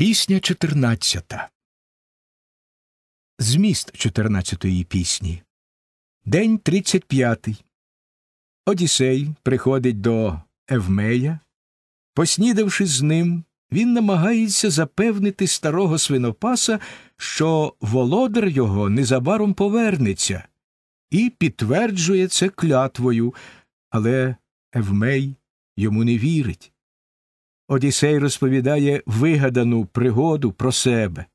Пісня чотирнадцята. Зміст чотирнадцятої пісні. День тридцять п'ятий. Одіссей приходить до Евмея. Поснідавши з ним, він намагається запевнити старого свинопаса, що володар його незабаром повернеться, і підтверджує це клятвою. Але Евмей йому не вірить. Одіссей розповідає вигадану пригоду про себе.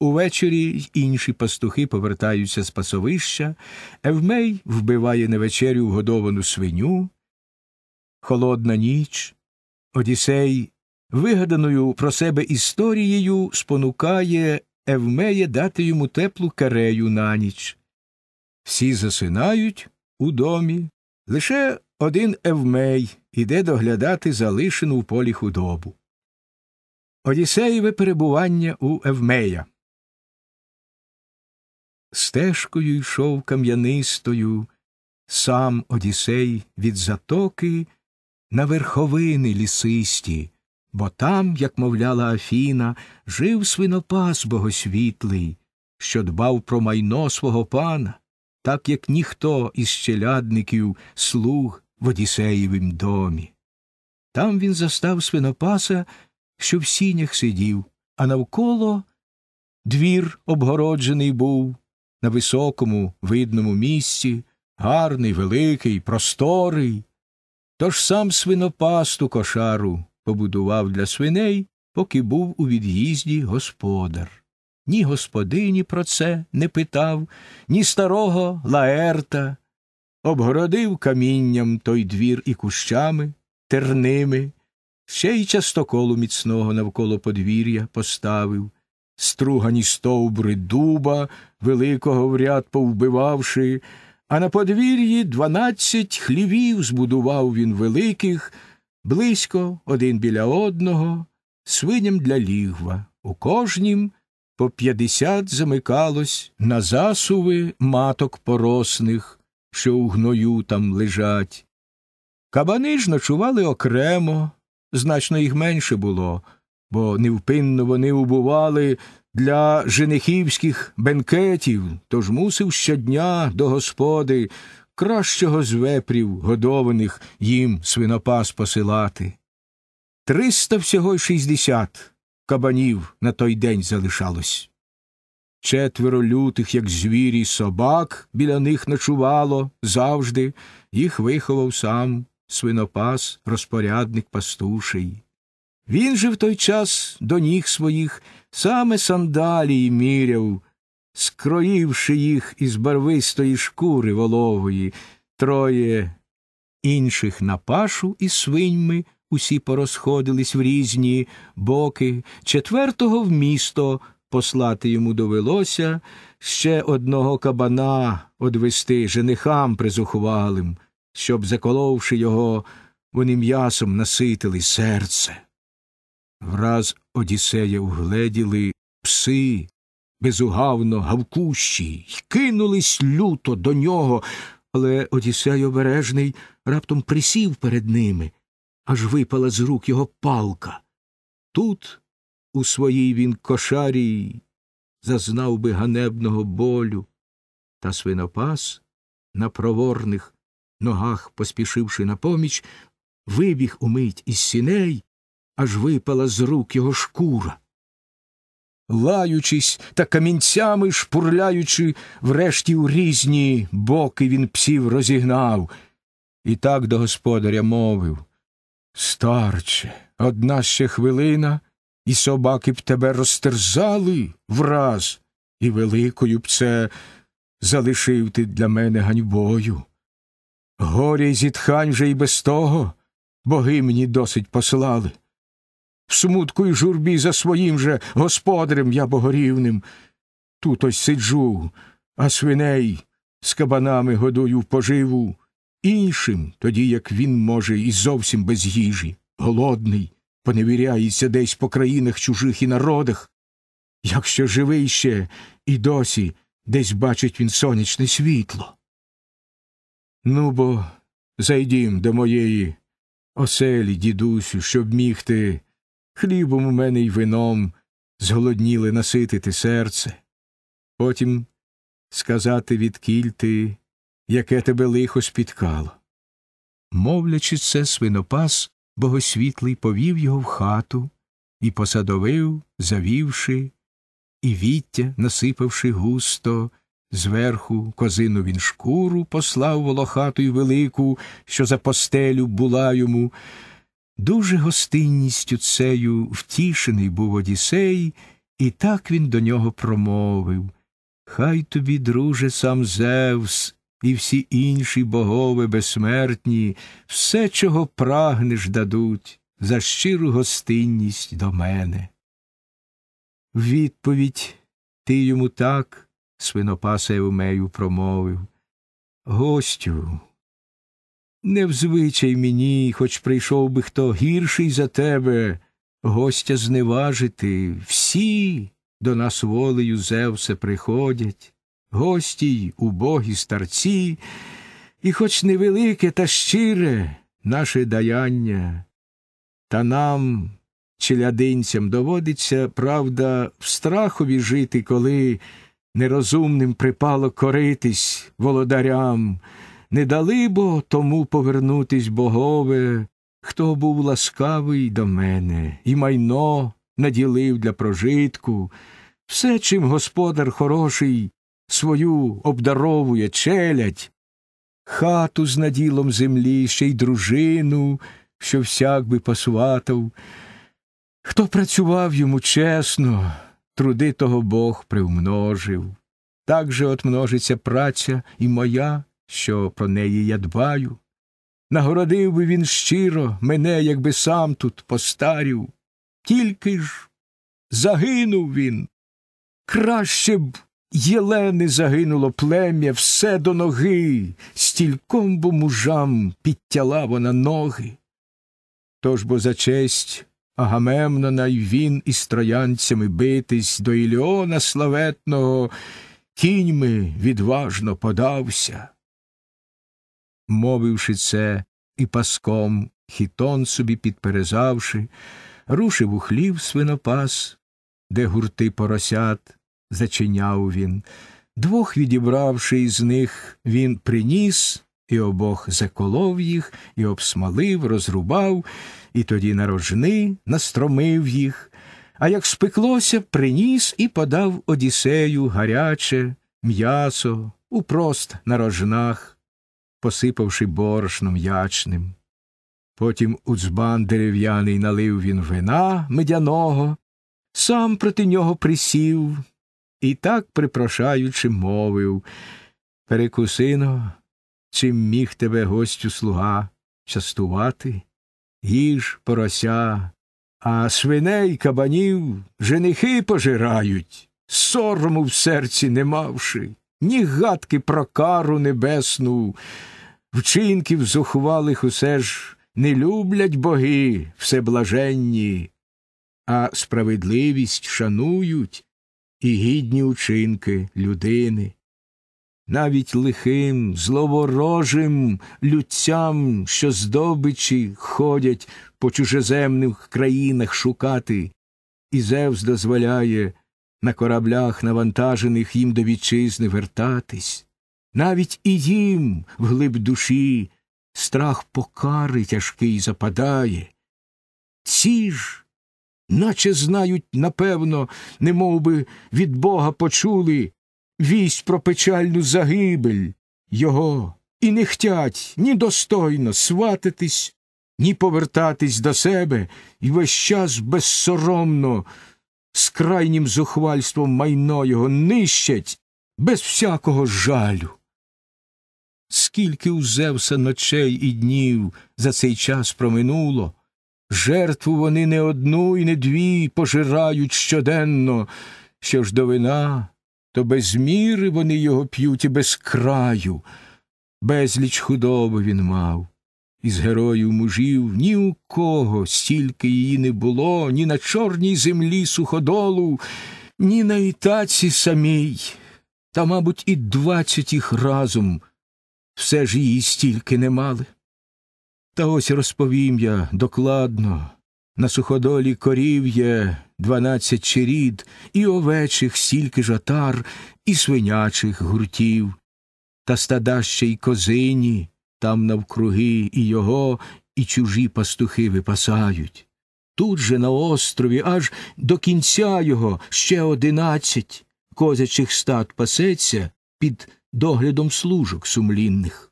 Увечері й інші пастухи повертаються з пасовища, Евмей вбиває на вечерю вгодовану свиню. Холодна ніч. Одіссей, вигаданою про себе історією, спонукає Евмея дати йому теплу карею на ніч. Всі засинають у домі. Лише один Евмей іде доглядати залишену в полі худобу. Одіссеєве перебування у Евмея. Стежкою йшов кам'янистою сам Одіссей від затоки на верховини лісисті, бо там, як мовляла Афіна, жив свинопас богосвітлий, що дбав про майно свого пана, так як ніхто із челядників, слуг в Одісеєвім домі. Там він застав свинопаса, що в сінях сидів, а навколо двір обгороджений був, на високому, видному місці, гарний, великий, просторий. Тож сам свинопасту кошару побудував для свиней, поки був у від'їзді господар. Ні господині про це не питав, ні старого Лаерта, обгородив камінням той двір і кущами, терними, ще й частоколу міцного навколо подвір'я поставив, стругані стовбри дуба, великого в ряд повбивавши, а на подвір'ї дванадцять хлівів збудував він великих, близько один біля одного, свиням для лігва, у кожнім по п'ятдесят замикалось на засуви маток поросних що у гною там лежать. Кабани ж ночували окремо, значно їх менше було, бо невпинно вони убували для женихівських бенкетів, тож мусив щодня до господи кращого з вепрів, годованих їм свинопас посилати. Триста всього й шістдесят кабанів на той день залишалось. Четверо лютих, як звірі, собак біля них ночувало завжди, їх виховав сам свинопас, розпорядник пастуший. Він же в той час до ніг своїх саме сандалії міряв, скроївши їх із барвистої шкури волової, троє інших на пашу і свиньми усі порозходились в різні боки, четвертого в місто послати йому довелося ще одного кабана одвести женихам призухвалим, щоб, заколовши його, вони м'ясом наситили серце. Враз Одіссея угледіли пси, безугавно гавкущі, й кинулись люто до нього, але Одіссей обережний раптом присів перед ними, аж випала з рук його палка. Тут у своїй він кошарій зазнав би ганебного болю, та свинопас, на проворних ногах, поспішивши на поміч, вибіг умить із сіней, аж випала з рук його шкура. Лаючись та камінцями шпурляючи, врешті у різні боки він псів розігнав. І так до господаря мовив Старче, одна ще хвилина, і собаки б тебе розтерзали враз, і великою б це залишив ти для мене ганьбою. Горя й зітхань вже й без того боги мені досить послали. В смутку й журбі за своїм же господарем я богорівним. Тут ось сиджу, а свиней з кабанами годую в поживу, іншим, тоді як він, може, і зовсім без їжі, голодний поневіряється десь по країнах чужих і народах, якщо живий ще і досі десь бачить він сонячне світло. Ну бо зайдім до моєї оселі, дідусю, щоб міг ти хлібом у мене й вином зголодніли наситити серце, потім сказати, відкіль ти, яке тебе лихо спіткало. Мовлячи це, свинопас богосвітлий повів його в хату і посадовив, завівши, і віття, насипавши густо, зверху козину він шкуру послав волохату й велику, що за постелю була йому. Дуже гостинністю цею втішений був одісей, і так він до нього промовив Хай тобі, друже, сам Зевс, і всі інші богове безсмертні, все, чого прагнеш, дадуть за щиру гостинність до мене. В відповідь ти йому так, свинопаса Евмею промовив. Гостю, не взвичай мені, хоч прийшов би хто гірший за тебе, гостя зневажити, всі до нас волею Зевсе приходять гостій, убогі старці, і, хоч невелике та щире наше даяння, та нам, челядинцям, доводиться, правда, в страхові жити, коли нерозумним припало коритись володарям, не дали бо тому повернутись богове, хто був ласкавий до мене, і майно наділив для прожитку, все, чим господар хороший свою обдаровує челядь, хату з наділом землі, ще й дружину, що всяк би пасуватав. Хто працював йому чесно, труди того Бог приумножив. Так же от множиться праця і моя, що про неї я дбаю. Нагородив би він щиро мене, якби сам тут постарів. Тільки ж загинув він. Краще б Єлени загинуло плем'я все до ноги, стільком бо мужам підтяла вона ноги. Тож бо за честь Агамемнона й він із троянцями битись до Іліона славетного, кіньми відважно подався. Мовивши це, і паском хітон собі підперезавши, рушив у хлів свинопас, де гурти поросят зачиняв він. Двох відібравши із них, він приніс і обох заколов їх, і обсмалив, розрубав, і тоді на рожни настромив їх. А як спеклося, приніс і подав Одіссею гаряче, м'ясо, упрост на рожнах, посипавши борошном ячним. Потім у дзбан дерев'яний налив він вина медяного, сам проти нього присів, і так, припрошаючи, мовив Перекусино, чим міг тебе гостю слуга частувати, їж порося, а свиней кабанів женихи пожирають, сорому в серці не мавши, ні гадки про кару небесну, вчинків зухвалих усе ж не люблять боги всеблаженні, а справедливість шанують і гідні учинки людини. Навіть лихим, зловорожим людцям, що здобичі ходять по чужеземних країнах шукати, і Зевс дозволяє на кораблях, навантажених їм до вітчизни вертатись, навіть і їм в глиб душі страх покари тяжкий западає. Ці ж наче знають, напевно, не би від Бога почули вість про печальну загибель його, і не хтять ні достойно сватитись, ні повертатись до себе і весь час безсоромно, з крайнім зухвальством майно його нищать без всякого жалю. Скільки у Зевса ночей і днів за цей час проминуло, Жертву вони не одну і не дві пожирають щоденно. Що ж до вина, то без міри вони його п'ють і без краю, безліч худоби він мав. Із героїв мужів ні у кого стільки її не було, ні на чорній землі суходолу, ні на ітаці самій, та, мабуть, і двадцять їх разом все ж її стільки не мали. Та ось розповім я докладно на суходолі корів'є дванадцять черід, і овечих стільки жатар, і свинячих гуртів, та стада ще й козині, там навкруги і його, і чужі пастухи випасають. Тут же на острові аж до кінця його ще одинадцять козячих стад пасеться під доглядом служок сумлінних.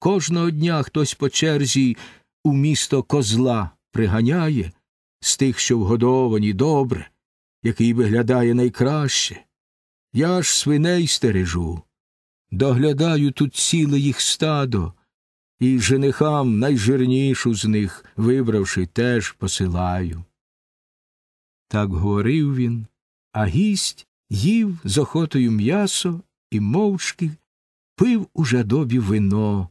Кожного дня хтось по черзі у місто козла приганяє з тих, що вгодовані добре, який виглядає найкраще. Я ж свиней стережу. Доглядаю тут ціле їх стадо, і женихам найжирнішу з них, вибравши, теж посилаю. Так говорив він, а гість їв з охотою м'ясо і мовчки пив у жадобі вино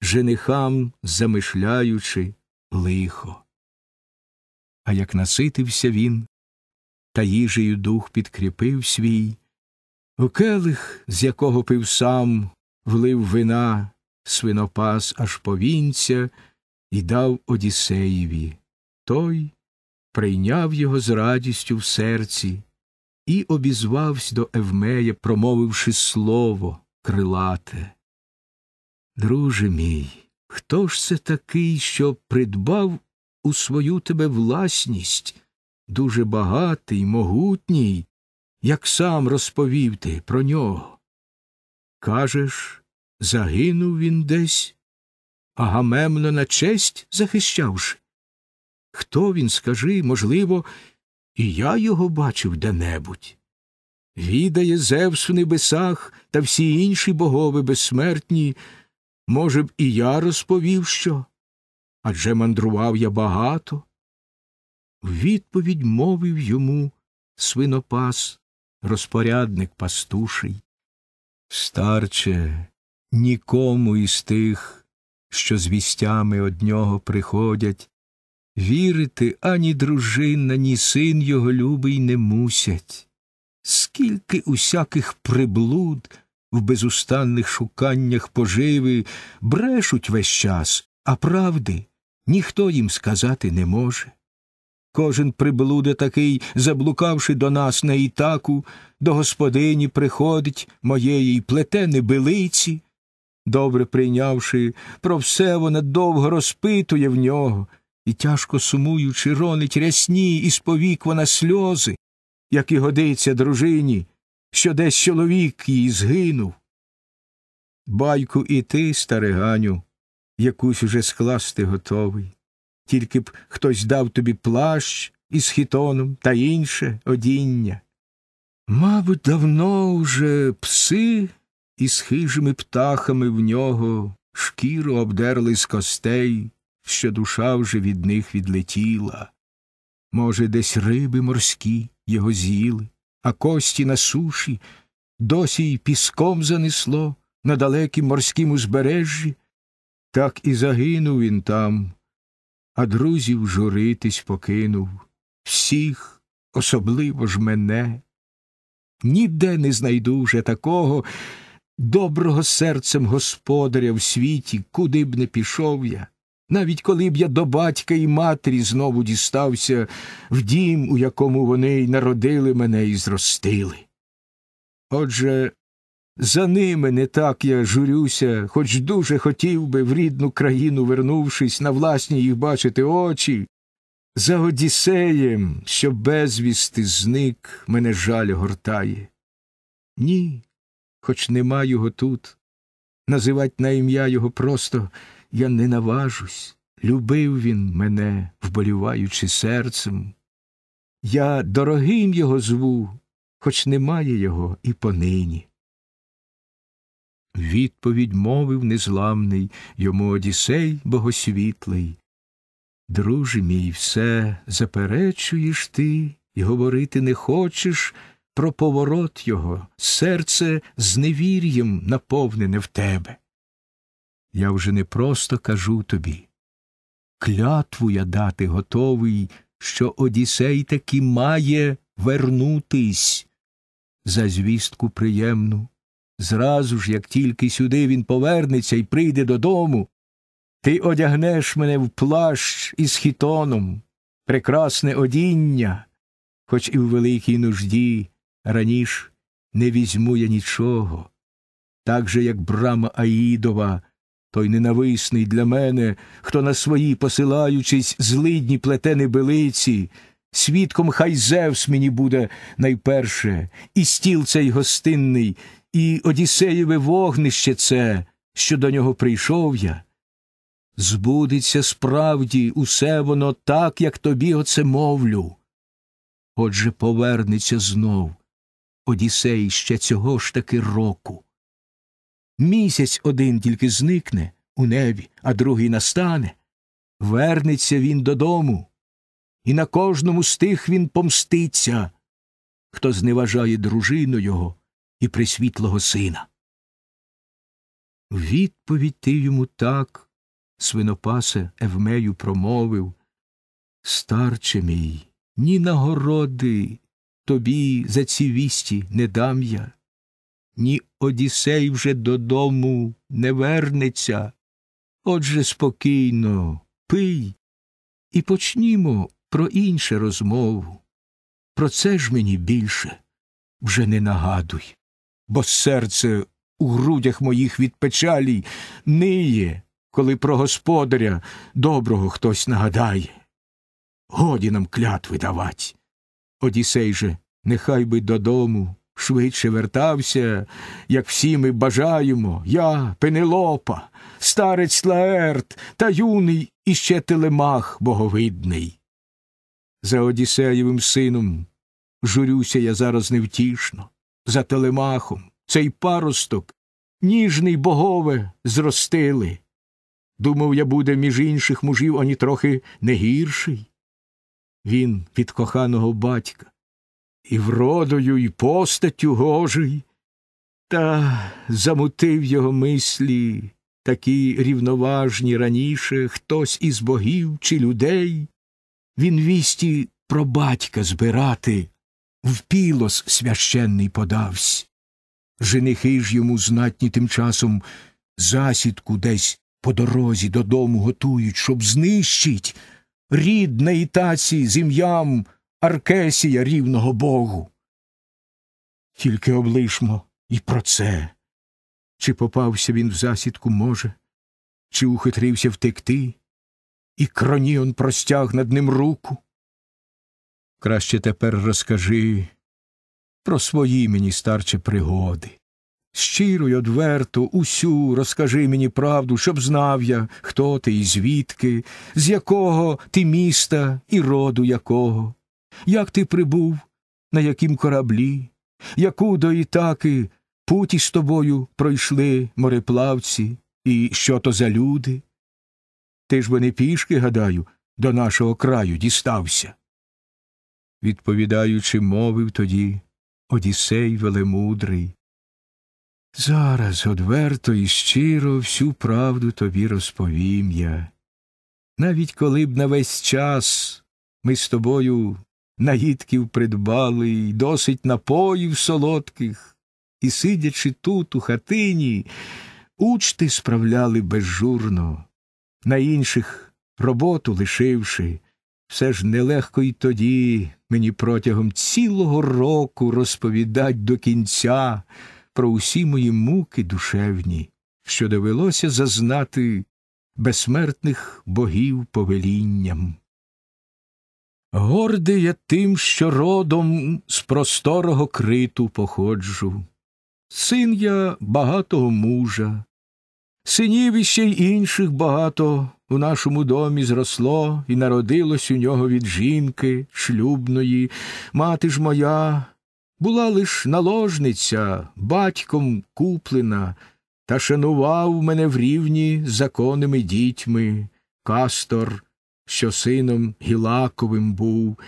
женихам замишляючи лихо. А як наситився він, та їжею дух підкріпив свій, в келих, з якого пив сам, влив вина, свинопас аж по вінця, і дав Одіссеєві. Той прийняв його з радістю в серці і обізвався до Евмея, промовивши слово крилате. Друже мій, хто ж це такий, що придбав у свою тебе власність, дуже багатий, могутній, як сам розповів ти про нього? Кажеш, загинув він десь, Агамемнона на честь захищавши? Хто він, скажи, можливо, і я його бачив де небудь. Відає Зевс в небесах та всі інші богови безсмертні. Може б, і я розповів що, адже мандрував я багато. В відповідь мовив йому свинопас, розпорядник пастуший. Старче, нікому із тих, що з вістями од нього приходять, вірити ані дружина, ні син його любий не мусять. Скільки усяких приблуд в безустанних шуканнях поживи, брешуть весь час, а правди ніхто їм сказати не може. Кожен приблуде такий, заблукавши до нас на ітаку, до господині приходить моєї плете небилиці. Добре прийнявши, про все вона довго розпитує в нього і, тяжко сумуючи, ронить рясні із повік вона сльози, як і годиться дружині, що десь чоловік її згинув. Байку і ти, стариганю, якусь уже скласти готовий, тільки б хтось дав тобі плащ із хітоном та інше одіння. Мабуть, давно вже пси із хижими птахами в нього шкіру обдерли з костей, що душа вже від них відлетіла. Може, десь риби морські його з'їли а кості на суші, досі й піском занесло на далекім морськім узбережжі, так і загинув він там, а друзів журитись покинув, всіх, особливо ж мене. Ніде не знайду вже такого доброго серцем господаря в світі, куди б не пішов я. Навіть коли б я до батька і матері знову дістався в дім, у якому вони й народили мене і зростили. Отже, за ними не так я журюся, хоч дуже хотів би в рідну країну, вернувшись, на власні їх бачити очі. За Одіссеєм, що безвісти зник, мене жаль гортає. Ні, хоч нема його тут, називать на ім'я його просто я не наважусь, любив він мене, вболіваючи серцем. Я дорогим його зву, хоч немає його і понині. Відповідь мовив незламний йому Одіссей богосвітлий. Друже мій, все заперечуєш ти і говорити не хочеш про поворот його, серце зневір'ям наповнене в тебе. Я вже не просто кажу тобі. Клятву я дати готовий, що одісей таки має вернутись. За звістку приємну. Зразу ж, як тільки сюди він повернеться і прийде додому, ти одягнеш мене в плащ із хітоном, прекрасне одіння, хоч і в великій нужді раніш не візьму я нічого, так же, як брама Аїдова. Той ненависний для мене, хто на свої, посилаючись, злидні плетени билиці, свідком хай Зевс мені буде найперше, і стіл цей гостинний, і Одіссеєве вогнище це, що до нього прийшов я. Збудеться справді усе воно так, як тобі оце мовлю. Отже, повернеться знов Одіссей ще цього ж таки року. Місяць один тільки зникне у небі, а другий настане. Вернеться він додому, і на кожному з тих він помститься, хто зневажає дружину його і присвітлого сина. Відповідь ти йому так, свинопасе Евмею промовив. Старче мій, ні нагороди тобі за ці вісті не дам я ні Одісей вже додому не вернеться. Отже, спокійно, пий і почнімо про інше розмову. Про це ж мені більше вже не нагадуй, бо серце у грудях моїх від печалі ниє, коли про господаря доброго хтось нагадає. Годі нам клятви давать. Одісей же, нехай би додому швидше вертався, як всі ми бажаємо, я, Пенелопа, старець Лаерт та юний іще телемах боговидний. За Одіссеєвим сином журюся я зараз невтішно, за телемахом цей паросток, ніжний богове, зростили. Думав, я буде між інших мужів ані трохи не гірший. Він від коханого батька, і вродою, і постаттю гожий, та замутив його мислі такі рівноважні раніше хтось із богів чи людей. Він вісті про батька збирати, в пілос священний подавсь. Женихи ж йому знатні тим часом засідку десь по дорозі додому готують, щоб знищить рід на ітаці з ім'ям Аркесія рівного Богу. Тільки облишмо і про це. Чи попався він в засідку може, чи ухитрився втекти, і Кроніон простяг над ним руку? Краще тепер розкажи про свої мені старче пригоди. Щиро й одверто усю розкажи мені правду, щоб знав я, хто ти і звідки, з якого ти міста і роду якого як ти прибув, на якім кораблі, яку до Ітаки путі з тобою пройшли мореплавці, і що то за люди? Ти ж би не пішки, гадаю, до нашого краю дістався. Відповідаючи, мовив тоді Одіссей Велемудрий. Зараз одверто і щиро всю правду тобі розповім я. Навіть коли б на весь час ми з тобою наїдків придбали, й досить напоїв солодких, і, сидячи тут, у хатині, учти справляли безжурно, на інших роботу лишивши, все ж нелегко й тоді мені протягом цілого року розповідать до кінця про усі мої муки душевні, що довелося зазнати безсмертних богів повелінням. Гордий я тим, що родом з просторого криту походжу. Син я багатого мужа, синів іще й інших багато у нашому домі зросло і народилось у нього від жінки, шлюбної, мати ж моя, була лиш наложниця, батьком куплена, та шанував мене в рівні з законними дітьми, кастор що сином Гілаковим був,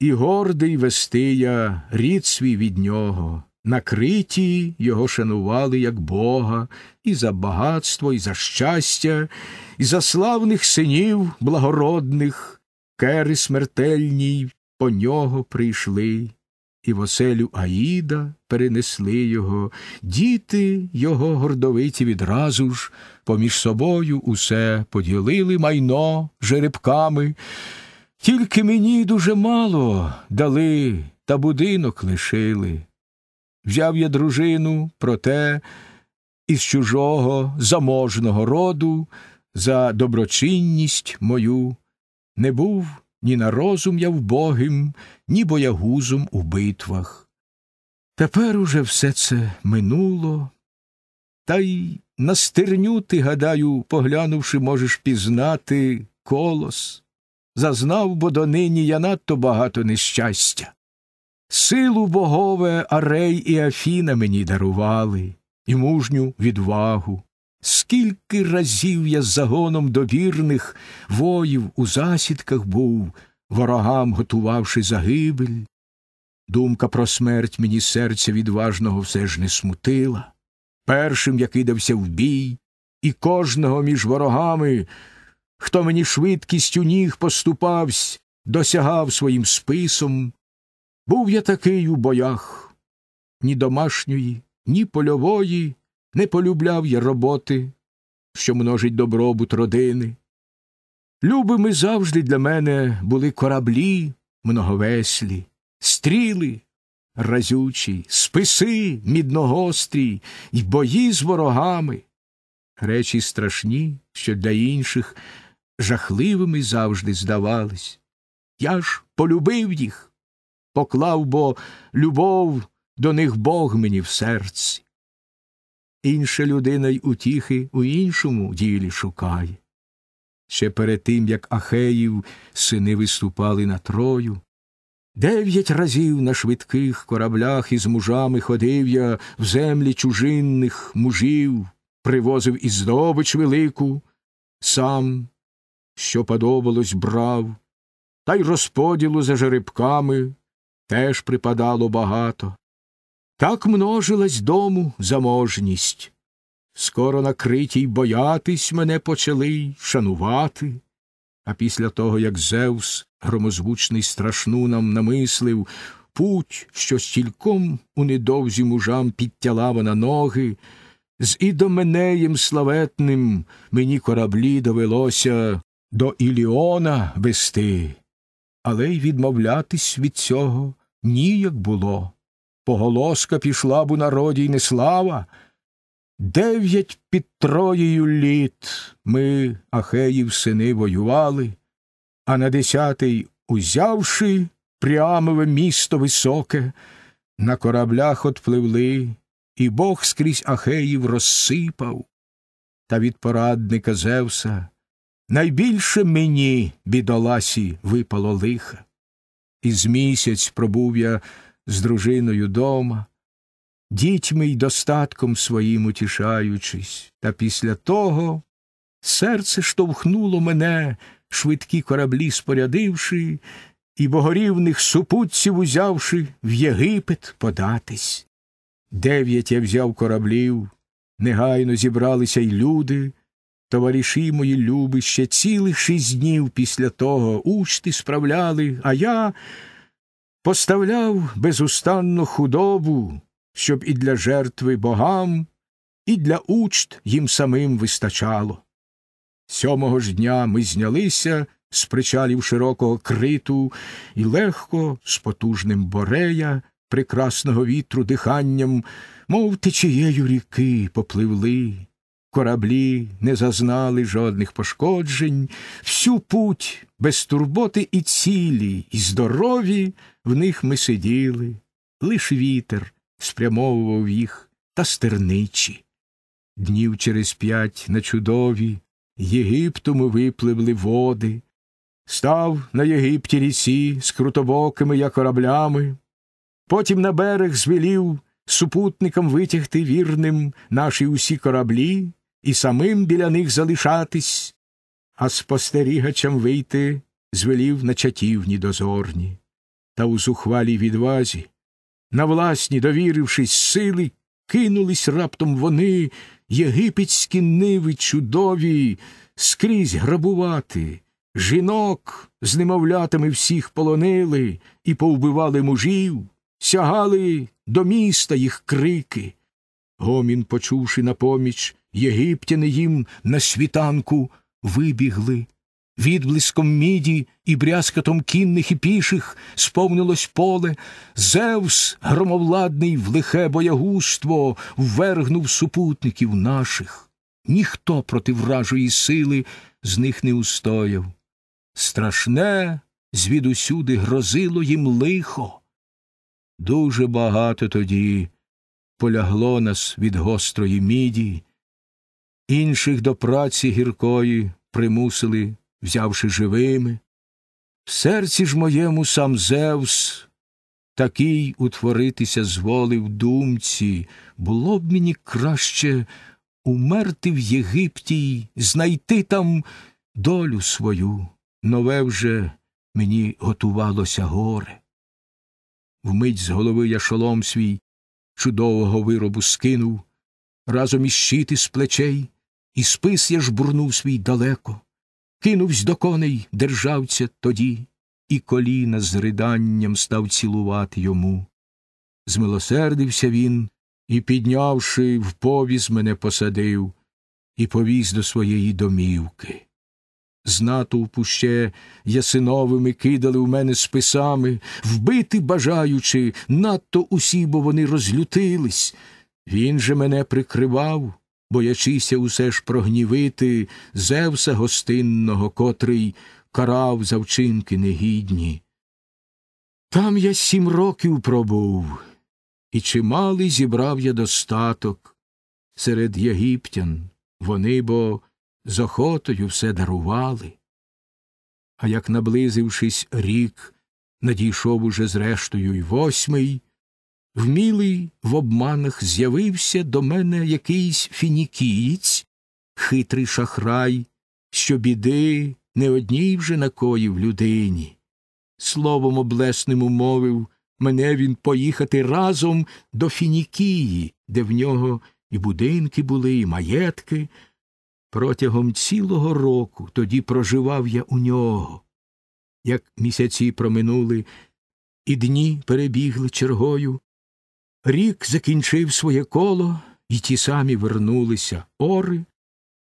і гордий Вестия рід свій від нього. Накриті його шанували як Бога і за багатство, і за щастя, і за славних синів благородних, кери смертельній по нього прийшли і в оселю Аїда перенесли його, діти його гордовиті відразу ж поміж собою усе поділили майно жеребками. Тільки мені дуже мало дали та будинок лишили. Взяв я дружину, проте із чужого заможного роду за доброчинність мою не був ні на розум я вбогим, ні боягузом у битвах. Тепер уже все це минуло, та й на стерню ти, гадаю, поглянувши, можеш пізнати колос. Зазнав, бо донині я надто багато нещастя. Силу богове Арей і Афіна мені дарували, і мужню відвагу. Скільки разів я з загоном довірних воїв у засідках був, ворогам готувавши загибель. Думка про смерть мені серця відважного все ж не смутила. Першим я кидався в бій, і кожного між ворогами, хто мені швидкістю ніг поступавсь, досягав своїм списом. Був я такий у боях ні домашньої, ні польової. Не полюбляв я роботи, що множить добробут родини. Любими завжди для мене були кораблі многовеслі, стріли разючі, списи мідногострі й бої з ворогами. Речі страшні, що для інших жахливими завжди здавались. Я ж полюбив їх, поклав бо любов до них Бог мені в серці інша людина й утіхи у іншому ділі шукає. Ще перед тим, як Ахеїв сини виступали на Трою, дев'ять разів на швидких кораблях із мужами ходив я в землі чужинних мужів, привозив і здобич велику, сам, що подобалось, брав, та й розподілу за жеребками теж припадало багато. Так множилась дому заможність. Скоро накритій боятись мене почали шанувати. А після того, як Зевс громозвучний страшну нам намислив путь, що стільком у недовзі мужам підтяла вона ноги, з ідоменеєм славетним мені кораблі довелося до Іліона вести, але й відмовлятись від цього ніяк було. Поголоска пішла б у народі й не слава. Дев'ять під троєю літ ми, Ахеїв сини, воювали, а на десятий, узявши прямове місто високе, на кораблях отпливли, і Бог скрізь Ахеїв розсипав. Та від порадника Зевса найбільше мені, бідоласі, випало лихо. Із місяць пробув я з дружиною дома, дітьми й достатком своїм утішаючись, та після того серце штовхнуло мене, швидкі кораблі спорядивши, і богорівних супутців узявши в Єгипет податись. Дев'ять я взяв кораблів, негайно зібралися й люди. Товариші мої люби ще цілих шість днів після того учти справляли, а я поставляв безустанну худобу, щоб і для жертви богам, і для учт їм самим вистачало. Сьомого ж дня ми знялися з причалів широкого криту і легко, з потужним борея, прекрасного вітру диханням, мов течією ріки попливли. Кораблі не зазнали жодних пошкоджень, всю путь без турботи і цілі, і здорові в них ми сиділи, лиш вітер спрямовував їх та стерничі. Днів через п'ять на чудові Єгипту ми випливли води. Став на Єгипті лісі з крутобокими як кораблями, потім на берег звелів супутникам витягти вірним наші усі кораблі і самим біля них залишатись, а спостерігачам вийти звелів на чатівні дозорні та у зухвалій відвазі. На власні, довірившись сили, кинулись раптом вони, єгипетські ниви чудові, скрізь грабувати. Жінок з немовлятами всіх полонили і повбивали мужів, сягали до міста їх крики. Гомін, почувши на поміч, єгиптяни їм на світанку вибігли Відблиском міді і брязкатом кінних і піших сповнилось поле, Зевс, громовладний, в лихе боягуство ввергнув супутників наших. Ніхто проти вражої сили з них не устояв. Страшне звідусюди грозило їм лихо. Дуже багато тоді полягло нас від гострої міді, інших до праці гіркої примусили взявши живими. В серці ж моєму сам Зевс такий утворитися зволив думці, було б мені краще умерти в Єгипті, й знайти там долю свою. Нове вже мені готувалося горе. Вмить з голови я шолом свій чудового виробу скинув, разом із щити з плечей, і спис я ж бурнув свій далеко кинувсь до коней державця тоді, і коліна з риданням став цілувати йому. Змилосердився він і, піднявши, в повіз мене посадив і повіз до своєї домівки. З натовпу ще ясиновими кидали в мене списами, вбити бажаючи, надто усі, бо вони розлютились. Він же мене прикривав, боячися усе ж прогнівити Зевса гостинного, котрий карав за вчинки негідні. Там я сім років пробув, і чималий зібрав я достаток серед єгиптян, вони бо з охотою все дарували. А як, наблизившись рік, надійшов уже зрештою й восьмий, вмілий в обманах з'явився до мене якийсь фінікієць, хитрий шахрай, що біди не одній вже накоїв людині. Словом облесним умовив мене він поїхати разом до Фінікії, де в нього і будинки були, і маєтки. Протягом цілого року тоді проживав я у нього. Як місяці проминули, і дні перебігли чергою, Рік закінчив своє коло, і ті самі вернулися ори.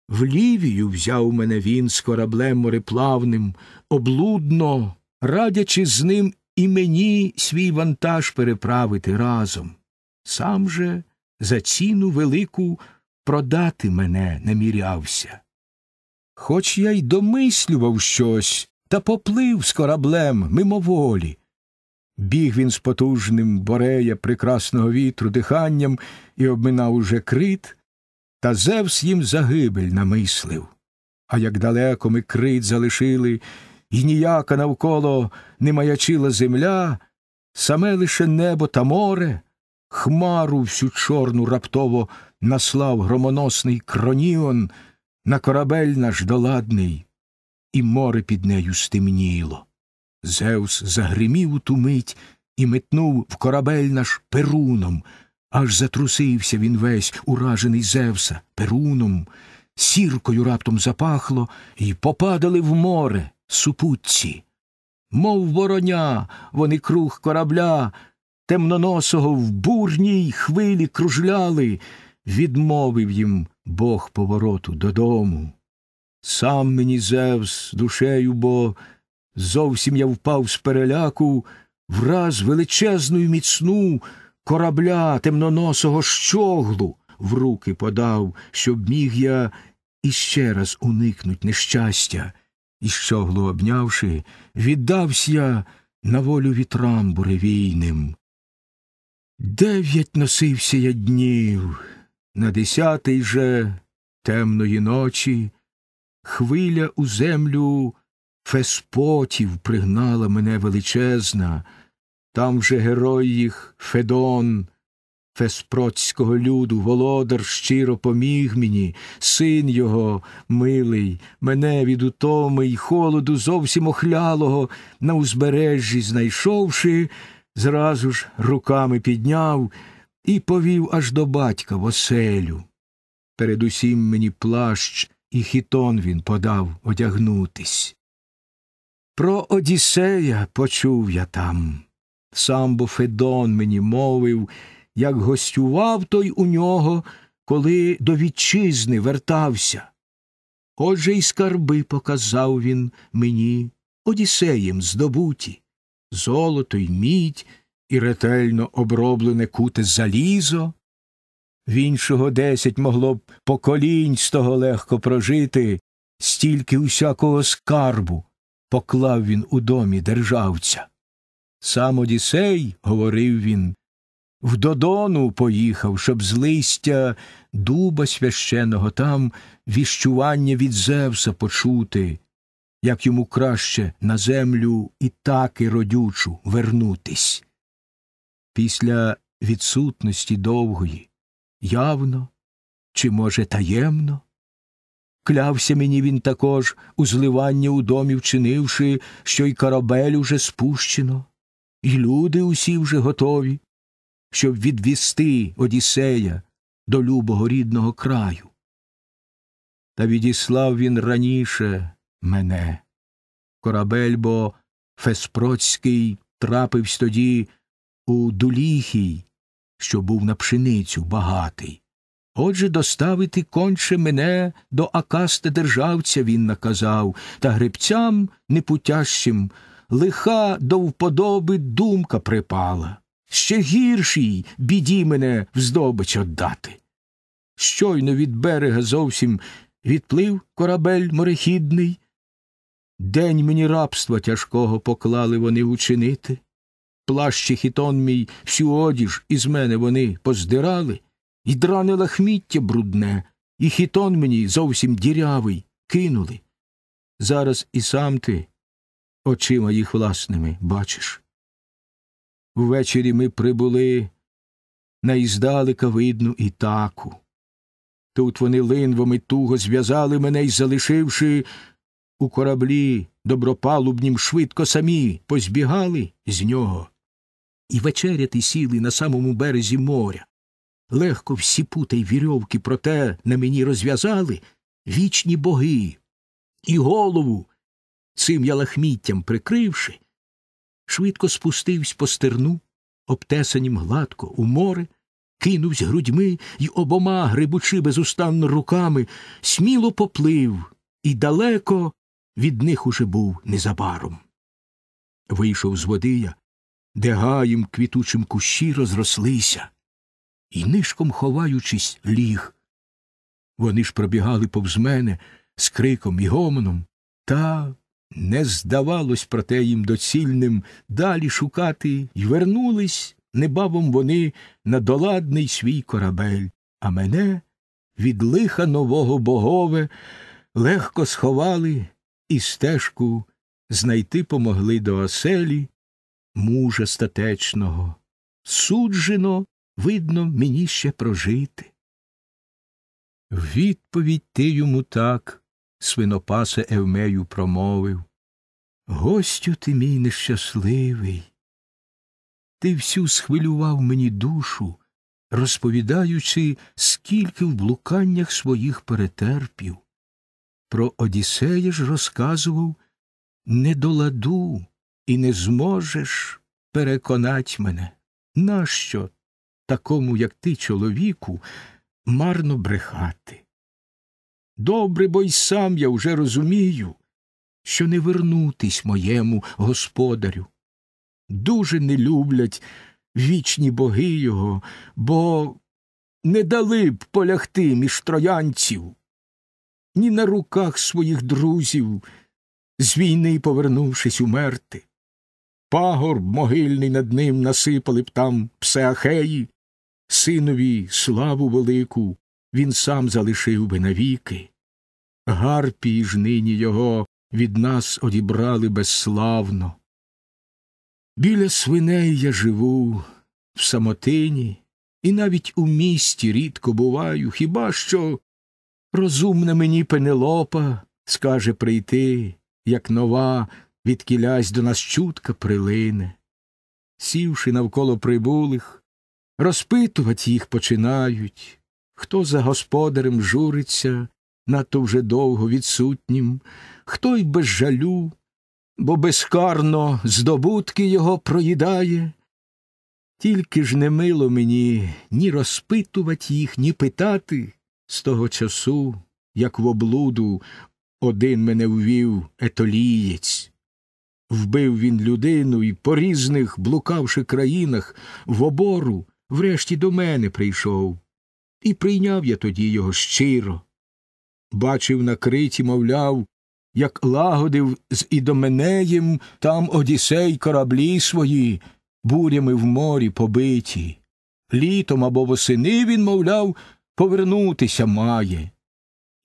В Лівію взяв мене він з кораблем мореплавним, облудно, радячи з ним і мені свій вантаж переправити разом. Сам же за ціну велику продати мене намірявся. Хоч я й домислював щось та поплив з кораблем мимоволі, Біг він з потужним борея прекрасного вітру диханням і обминав уже крит, та Зевс їм загибель намислив. А як далеко ми крит залишили, і ніяка навколо не маячила земля, саме лише небо та море, хмару всю чорну раптово наслав громоносний кроніон на корабель наш доладний, і море під нею стемніло. Зевс загримів у ту мить і метнув в корабель наш перуном. Аж затрусився він весь, уражений Зевса, перуном, сіркою раптом запахло, і попадали в море супутці. Мов вороня, вони круг корабля, темноносого в бурній хвилі кружляли, відмовив їм Бог повороту додому. Сам мені Зевс, душею бо. Зовсім я впав з переляку, враз величезну й міцну корабля темноносого щоглу в руки подав, щоб міг я іще раз уникнуть нещастя. І щоглу обнявши, віддався я на волю вітрам буревійним. Дев'ять носився я днів, на десятий же темної ночі хвиля у землю феспотів пригнала мене величезна, там же герой їх Федон, феспроцького люду, володар щиро поміг мені, син його милий, мене від утоми й холоду зовсім охлялого, на узбережжі знайшовши, зразу ж руками підняв і повів аж до батька в оселю. Передусім мені плащ і хітон він подав одягнутись. Про Одіссея почув я там. Сам Бофедон мені мовив, як гостював той у нього, коли до вітчизни вертався. Отже й скарби показав він мені Одіссеєм здобуті, золото й мідь і ретельно оброблене куте залізо. В іншого десять могло б поколінь з того легко прожити, стільки усякого скарбу поклав він у домі державця. Сам Одісей, говорив він, в Додону поїхав, щоб з листя дуба священого там віщування від Зевса почути, як йому краще на землю і таки родючу вернутись. Після відсутності довгої явно чи, може, таємно, Клявся мені він також у зливання у домі вчинивши, що й корабель уже спущено, і люди усі вже готові, щоб відвісти Одіссея до любого рідного краю. Та відіслав він раніше мене. Корабель бо Феспроцький трапивсь тоді у Дуліхій, що був на пшеницю багатий. Отже, доставити конче мене до Акаста державця він наказав, та гребцям непутящим лиха до вподоби думка припала. Ще гіршій біді мене вздобич отдати. Щойно від берега зовсім відплив корабель морехідний. День мені рабства тяжкого поклали вони учинити. Плащі хітон мій всю одіж із мене вони поздирали. І дране лахміття брудне, і хітон мені зовсім дірявий, кинули. Зараз і сам ти очима їх власними бачиш. Ввечері ми прибули на іздалека видну ітаку. Тут вони линвами туго зв'язали мене й, залишивши у кораблі добропалубнім, швидко самі позбігали з нього. І вечеряти сіли на самому березі моря легко всі пута й вірьовки, проте на мені розв'язали вічні боги, і голову, цим я лахміттям прикривши, швидко спустивсь по стерну, обтесанім гладко у море, кинувсь грудьми й обома, грибучи безустанно руками, сміло поплив і далеко від них уже був незабаром. Вийшов з води я, де гаєм квітучим кущі розрослися і нишком ховаючись, ліг. Вони ж пробігали повз мене з криком і гомоном, та не здавалось проте їм доцільним далі шукати, і вернулись небавом вони на доладний свій корабель, а мене від лиха нового богове легко сховали і стежку знайти помогли до оселі мужа статечного. Суджено видно, мені ще прожити. Відповідь ти йому так, свинопасе Евмею промовив. Гостю ти мій нещасливий. Ти всю схвилював мені душу, розповідаючи, скільки в блуканнях своїх перетерпів. Про Одіссея ж розказував не до ладу і не зможеш переконать мене. Нащо такому, як ти, чоловіку, марно брехати. Добре, бо й сам я вже розумію, що не вернутись моєму господарю. Дуже не люблять вічні боги його, бо не дали б полягти між троянців, ні на руках своїх друзів, з війни повернувшись умерти. Пагорб могильний над ним насипали б там псеахеї, Синові славу велику він сам залишив би навіки. Гарпії ж нині його від нас одібрали безславно. Біля свиней я живу в самотині, і навіть у місті рідко буваю, хіба що розумна мені пенелопа скаже прийти, як нова, відкілясь до нас чутка прилине. Сівши навколо прибулих, Розпитувати їх починають, хто за господарем журиться, надто вже довго відсутнім, хто й без жалю, бо безкарно здобутки його проїдає. Тільки ж не мило мені ні розпитувати їх, ні питати з того часу, як в облуду один мене ввів етолієць. Вбив він людину і по різних, блукавши країнах, в обору врешті до мене прийшов. І прийняв я тоді його щиро. Бачив на криті, мовляв, як лагодив з Ідоменеєм там Одісей кораблі свої, бурями в морі побиті. Літом або восени він, мовляв, повернутися має.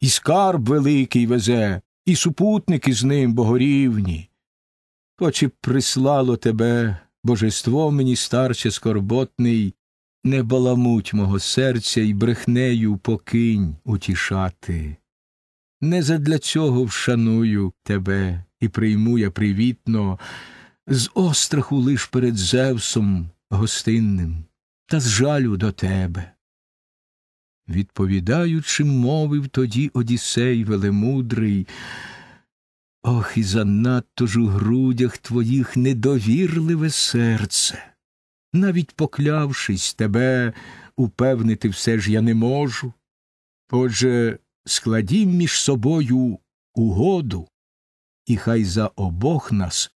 І скарб великий везе, і супутники з ним богорівні. Хоч і прислало тебе божество мені старче скорботний, не баламуть мого серця і брехнею покинь утішати. Не задля цього вшаную тебе і прийму я привітно, з остраху лиш перед Зевсом гостинним та з жалю до тебе. Відповідаючи, мовив тоді Одіссей велемудрий, Ох, і занадто ж у грудях твоїх недовірливе серце навіть поклявшись тебе, упевнити все ж я не можу. Отже, складім між собою угоду, і хай за обох нас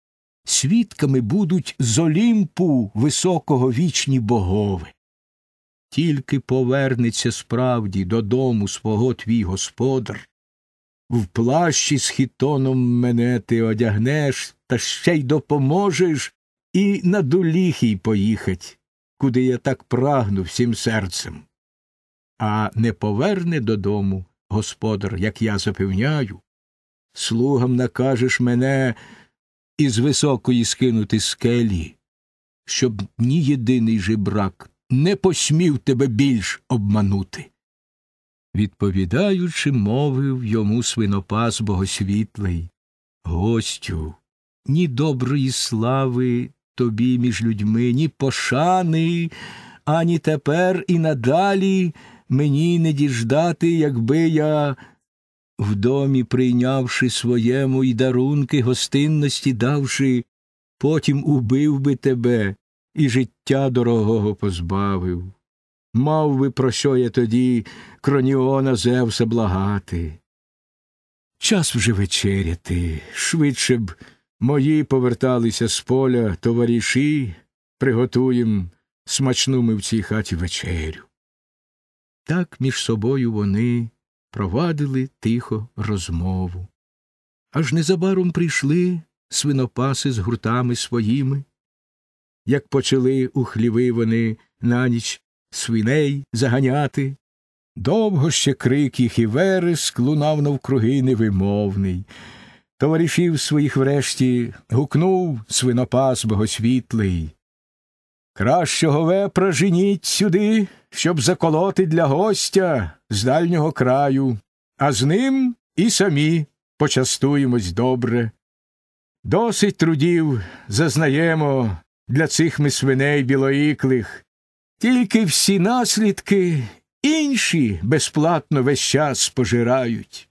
свідками будуть з Олімпу високого вічні богови. Тільки повернеться справді додому свого твій господар, в плащі з хітоном мене ти одягнеш та ще й допоможеш і на доліхій поїхать, куди я так прагну всім серцем. А не поверне додому господар, як я запевняю, слугам накажеш мене із високої скинути скелі, щоб ні єдиний жебрак не посмів тебе більш обманути. Відповідаючи, мовив йому свинопас богосвітлий Гостю, ні доброї слави тобі між людьми ні пошани, ані тепер і надалі мені не діждати, якби я. В домі, прийнявши своєму і дарунки гостинності давши, потім убив би тебе і життя дорогого позбавив. Мав би, про що я тоді кроніона Зевса благати. Час вже вечеряти, швидше б. Мої поверталися з поля товариші, приготуєм смачну ми в цій хаті вечерю. Так між собою вони провадили тихо розмову. Аж незабаром прийшли свинопаси з гуртами своїми. Як почали у хліви вони на ніч свиней заганяти, довго ще крик їх і вереск лунав навкруги невимовний товаришів своїх врешті гукнув свинопас богосвітлий. Кращого вепра женіть сюди, щоб заколоти для гостя з дальнього краю, а з ним і самі почастуємось добре. Досить трудів зазнаємо для цих ми свиней білоїклих, тільки всі наслідки інші безплатно весь час пожирають.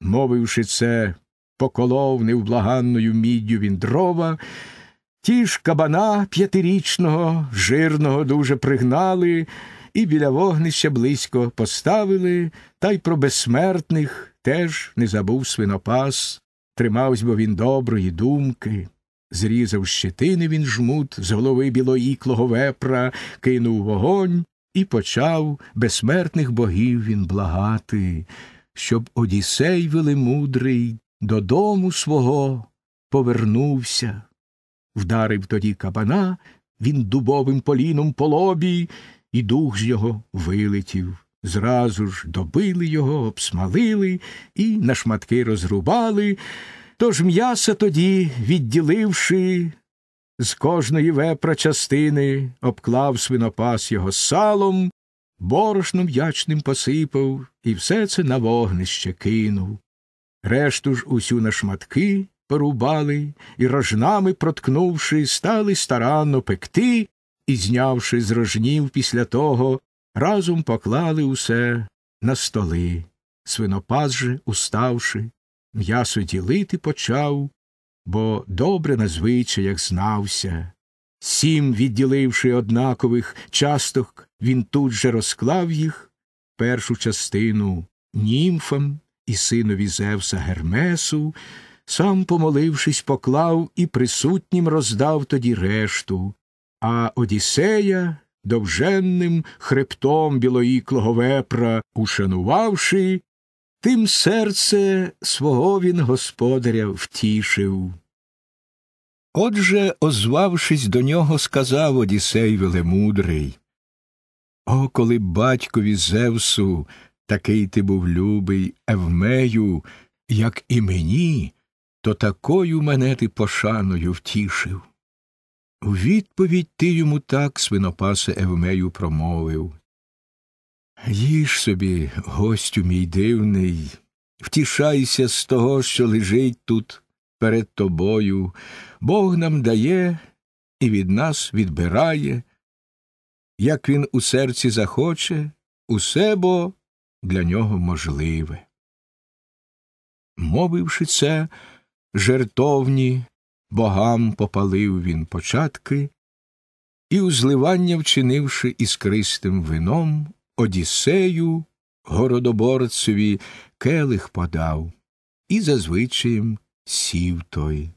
Мовивши це, поколов невблаганною міддю він дрова, ті ж кабана п'ятирічного, жирного дуже пригнали, і біля вогнища близько поставили, та й про безсмертних теж не забув свинопас, тримавсь бо він доброї думки. Зрізав щитини він жмут з голови білоїклого вепра, кинув вогонь і почав безсмертних богів він благати, щоб Одіссей велимудрий додому свого повернувся. Вдарив тоді кабана він дубовим поліном по лобі, і дух з його вилетів. Зразу ж добили його, обсмалили і на шматки розрубали, тож м'яса тоді, відділивши, з кожної вепра частини обклав свинопас його салом, борошном ячним посипав і все це на вогнище кинув. Решту ж усю на шматки порубали і рожнами проткнувши, стали старанно пекти і, знявши з рожнів після того, разом поклали усе на столи. Свинопас же, уставши, м'ясо ділити почав, бо добре на звичаях знався. Сім, відділивши однакових часток, він тут же розклав їх першу частину німфам і синові Зевса Гермесу, сам, помолившись, поклав і присутнім роздав тоді решту, а Одіссея довженним хребтом білоїклого вепра, ушанувавши, тим серце свого він господаря втішив. Отже, озвавшись до нього, сказав Одіссей Велемудрий О, коли батькові Зевсу Такий ти був любий, Евмею, як і мені, то такою мене ти пошаною втішив. У відповідь ти йому так, свинопасе Евмею, промовив. Їж собі, гостю мій дивний, втішайся з того, що лежить тут перед тобою, Бог нам дає і від нас відбирає, як він у серці захоче, усе бо для нього можливе. Мовивши це, жертовні богам попалив він початки і узливання вчинивши іскристим вином, Одіссею, городоборцеві, келих подав, і за звичаєм сів той.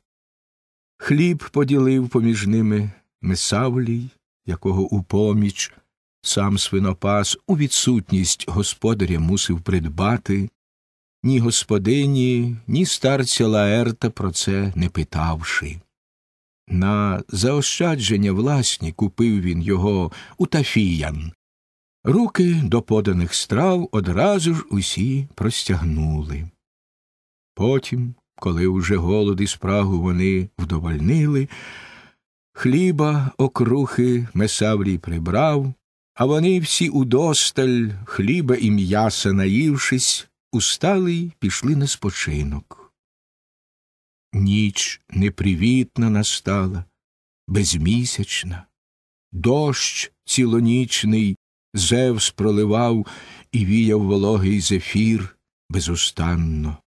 Хліб поділив поміж ними Месавлій, якого у поміч Сам свинопас у відсутність господаря мусив придбати. Ні господині, ні старця Лаерта про це не питавши. На заощадження власні купив він його у тафіян. Руки до поданих страв одразу ж усі простягнули. Потім, коли уже голод і спрагу вони вдовольнили, хліба, окрухи Месаврій прибрав, а вони всі удосталь, хліба і м'яса наївшись, устали й пішли на спочинок. Ніч непривітна настала, безмісячна, дощ цілонічний зевс проливав і віяв вологий зефір безустанно.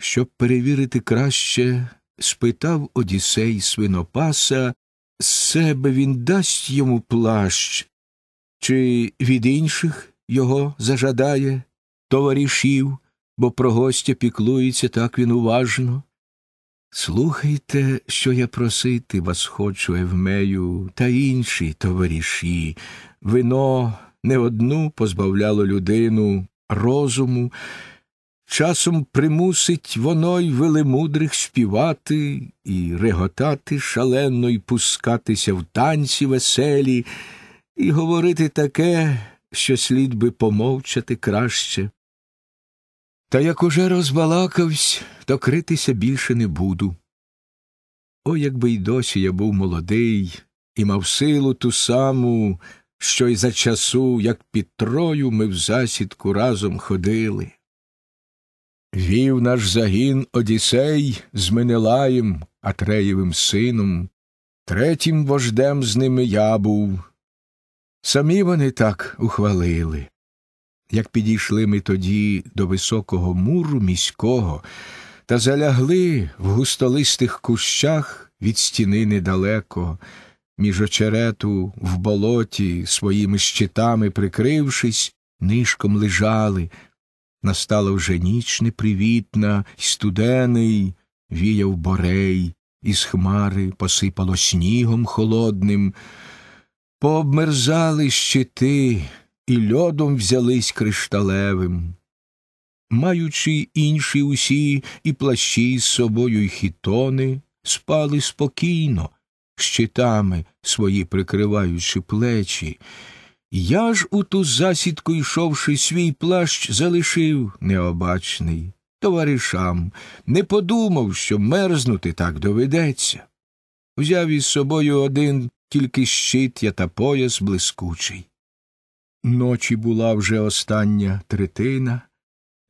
Щоб перевірити краще, спитав одісей свинопаса, з себе він дасть йому плащ чи від інших його зажадає товаришів, бо про гостя піклується так він уважно. Слухайте, що я просити вас хочу, Евмею, та інші товариші. Вино не одну позбавляло людину розуму. Часом примусить воно й велимудрих співати, і реготати шалено, і пускатися в танці веселі і говорити таке, що слід би помовчати краще. Та як уже розбалакавсь, то критися більше не буду. О, якби й досі я був молодий і мав силу ту саму, що й за часу, як під трою, ми в засідку разом ходили. Вів наш загін Одіссей з Менелаєм, Атреєвим сином, третім вождем з ними я був. Самі вони так ухвалили. Як підійшли ми тоді до високого муру міського та залягли в густолистих кущах від стіни недалеко, між очерету в болоті своїми щитами прикрившись, нишком лежали. Настала вже ніч непривітна, й студений, віяв борей, із хмари посипало снігом холодним. Пообмерзали щити і льодом взялись кришталевим, маючи інші усі і плащі з собою, й хітони, спали спокійно, щитами свої прикриваючи плечі. Я ж у ту засідку, йшовши, свій плащ, залишив необачний товаришам, не подумав, що мерзнути так доведеться. Взяв із собою один тільки щит я та пояс блискучий. Ночі була вже остання третина,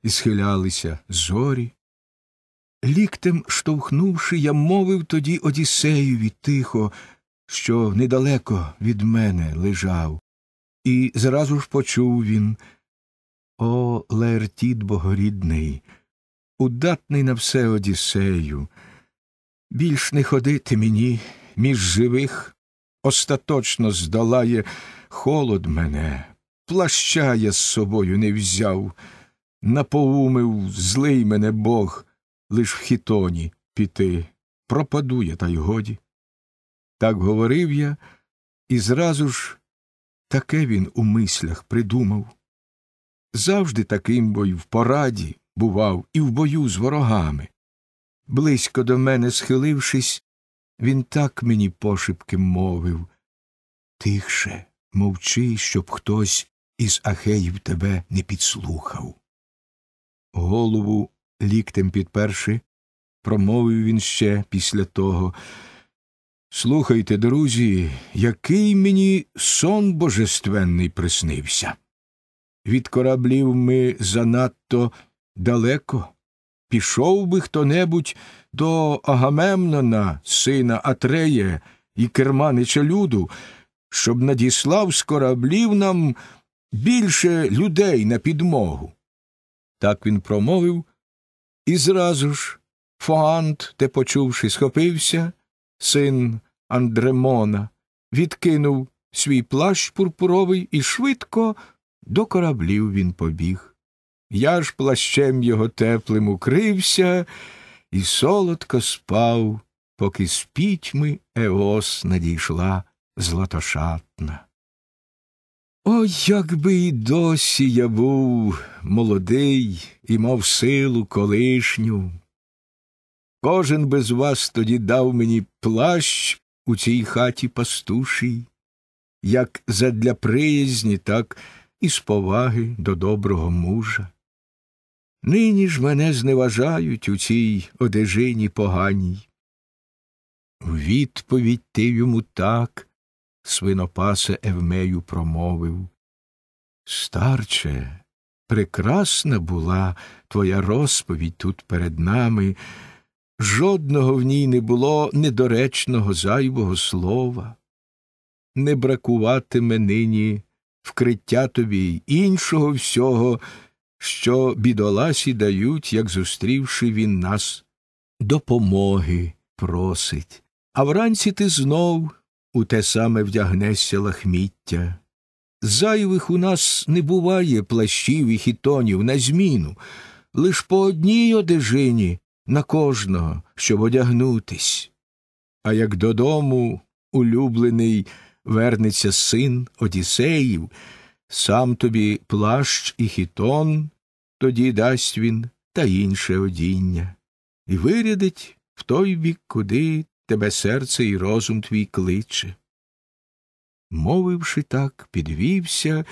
і схилялися зорі. Ліктем штовхнувши, я мовив тоді Одіссеєві тихо, що недалеко від мене лежав, і зразу ж почув він О, Лертід богорідний, удатний на все Одіссею, більш не ходити мені між живих остаточно здолає, холод мене, плаща я з собою не взяв, напоумив злий мене Бог, лиш в хітоні піти. Пропаду я, та й годі. Так говорив я, і зразу ж таке він у мислях придумав. Завжди таким бо й в пораді бував, і в бою з ворогами. Близько до мене схилившись, він так мені пошепки мовив Тихше, мовчи, щоб хтось із ахеїв тебе не підслухав. Голову ліктем підперши, промовив він ще після того. Слухайте, друзі, який мені сон божественний приснився. Від кораблів ми занадто далеко, Пішов би хто небудь до Агамемнона, сина Атрея і керманича люду, щоб надіслав з кораблів нам більше людей на підмогу. Так він промовив, і зразу ж Фоант, те почувши, схопився, син Андремона, відкинув свій плащ пурпуровий і швидко до кораблів він побіг. Я ж плащем його теплим укрився і солодко спав, поки з пітьми Еос надійшла златошатна. О, якби і досі я був молодий і мав силу колишню. Кожен без вас тоді дав мені плащ у цій хаті пастушій, як задля приязні, так і з поваги до доброго мужа. Нині ж мене зневажають у цій одежині поганій. Відповідь ти йому так, свинопаса Евмею промовив. Старче, прекрасна була твоя розповідь тут перед нами. Жодного в ній не було недоречного зайвого слова. Не бракуватиме нині вкриття тобі іншого всього що бідоласі дають, як зустрівши він нас, допомоги просить. А вранці ти знов у те саме вдягнешся лахміття. Зайвих у нас не буває плащів і хітонів на зміну, лиш по одній одежині на кожного, щоб одягнутись. А як додому улюблений вернеться син Одіссеїв, сам тобі плащ і хітон тоді дасть він та інше одіння, і вирядить в той бік, куди тебе серце і розум твій кличе. Мовивши так, підвівся,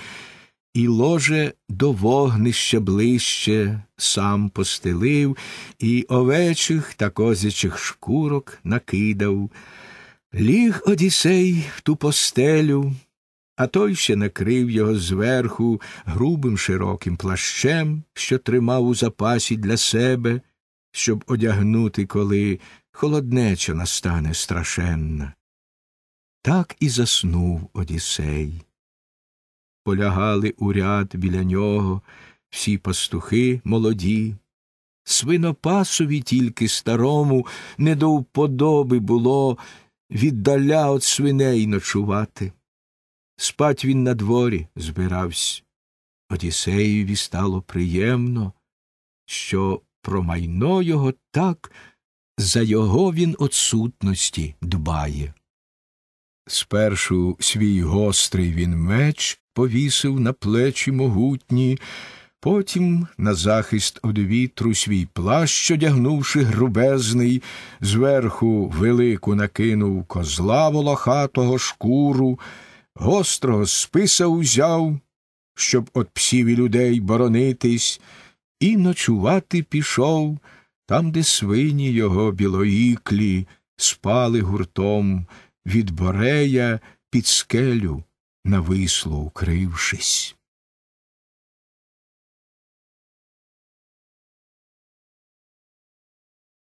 і ложе до вогнища ближче сам постелив, і овечих та козячих шкурок накидав. Ліг одісей в ту постелю, а той ще накрив його зверху грубим широким плащем, що тримав у запасі для себе, щоб одягнути, коли холоднеча настане страшенна. Так і заснув Одіссей. Полягали у ряд біля нього всі пастухи молоді. Свинопасові тільки старому не до вподоби було віддаля от свиней ночувати. Спать він на дворі збиравсь. Одіссеєві стало приємно, що про майно його так за його він отсутності дбає. Спершу свій гострий він меч повісив на плечі могутні, потім на захист од вітру свій плащ одягнувши грубезний, зверху велику накинув козла волохатого шкуру гострого списа узяв, щоб от псів і людей боронитись, і ночувати пішов там, де свині його білоїклі спали гуртом від Борея під скелю, нависло укрившись.